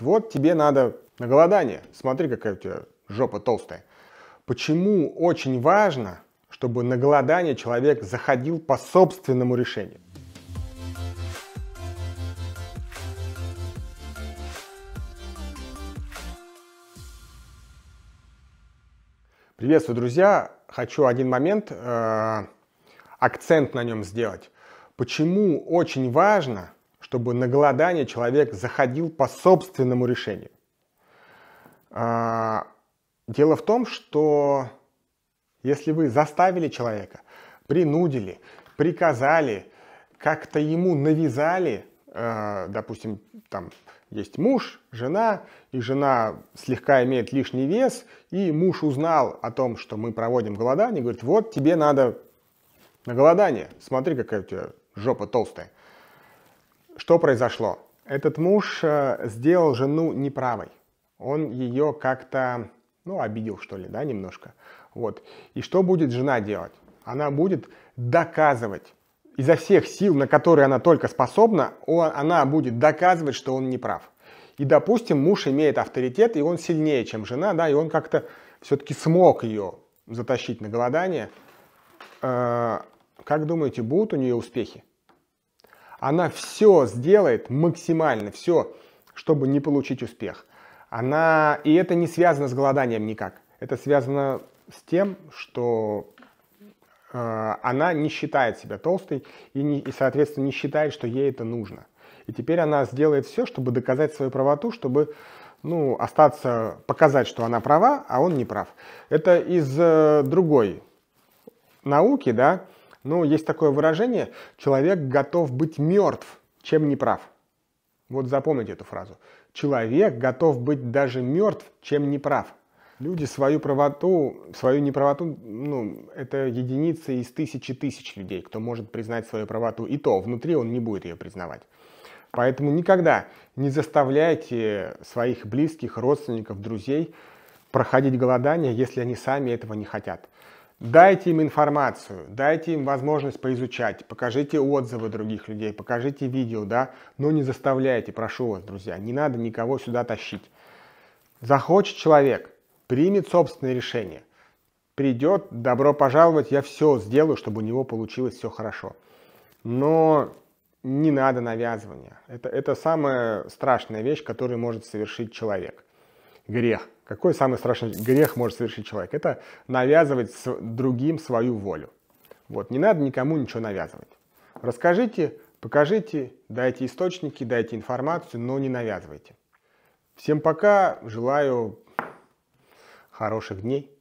Вот тебе надо на голодание. Смотри, какая у тебя жопа толстая. Почему очень важно, чтобы на голодание человек заходил по собственному решению? Приветствую, друзья! Хочу один момент, э, акцент на нем сделать. Почему очень важно, чтобы на голодание человек заходил по собственному решению. А, дело в том, что если вы заставили человека, принудили, приказали, как-то ему навязали, а, допустим, там есть муж, жена, и жена слегка имеет лишний вес, и муж узнал о том, что мы проводим голодание, говорит, вот тебе надо на голодание, смотри, какая у тебя жопа толстая. Что произошло? Этот муж э, сделал жену неправой. Он ее как-то, ну, обидел, что ли, да, немножко. Вот. И что будет жена делать? Она будет доказывать изо всех сил, на которые она только способна, она будет доказывать, что он неправ. И, допустим, муж имеет авторитет, и он сильнее, чем жена, да, и он как-то все-таки смог ее затащить на голодание. Э, как думаете, будут у нее успехи? она все сделает максимально, все, чтобы не получить успех. Она, и это не связано с голоданием никак. Это связано с тем, что э, она не считает себя толстой и, не, и, соответственно, не считает, что ей это нужно. И теперь она сделает все, чтобы доказать свою правоту, чтобы ну, остаться, показать, что она права, а он не прав. Это из э, другой науки, да, ну, есть такое выражение, человек готов быть мертв, чем не прав. Вот запомните эту фразу. Человек готов быть даже мертв, чем не прав. Люди свою правоту, свою неправоту, ну, это единицы из тысячи тысяч людей, кто может признать свою правоту, и то внутри он не будет ее признавать. Поэтому никогда не заставляйте своих близких, родственников, друзей проходить голодание, если они сами этого не хотят. Дайте им информацию, дайте им возможность поизучать, покажите отзывы других людей, покажите видео, да, но не заставляйте, прошу вас, друзья, не надо никого сюда тащить. Захочет человек, примет собственное решение, придет, добро пожаловать, я все сделаю, чтобы у него получилось все хорошо. Но не надо навязывания. Это, это самая страшная вещь, которую может совершить человек грех. Какой самый страшный грех может совершить человек? Это навязывать другим свою волю. Вот, не надо никому ничего навязывать. Расскажите, покажите, дайте источники, дайте информацию, но не навязывайте. Всем пока, желаю хороших дней.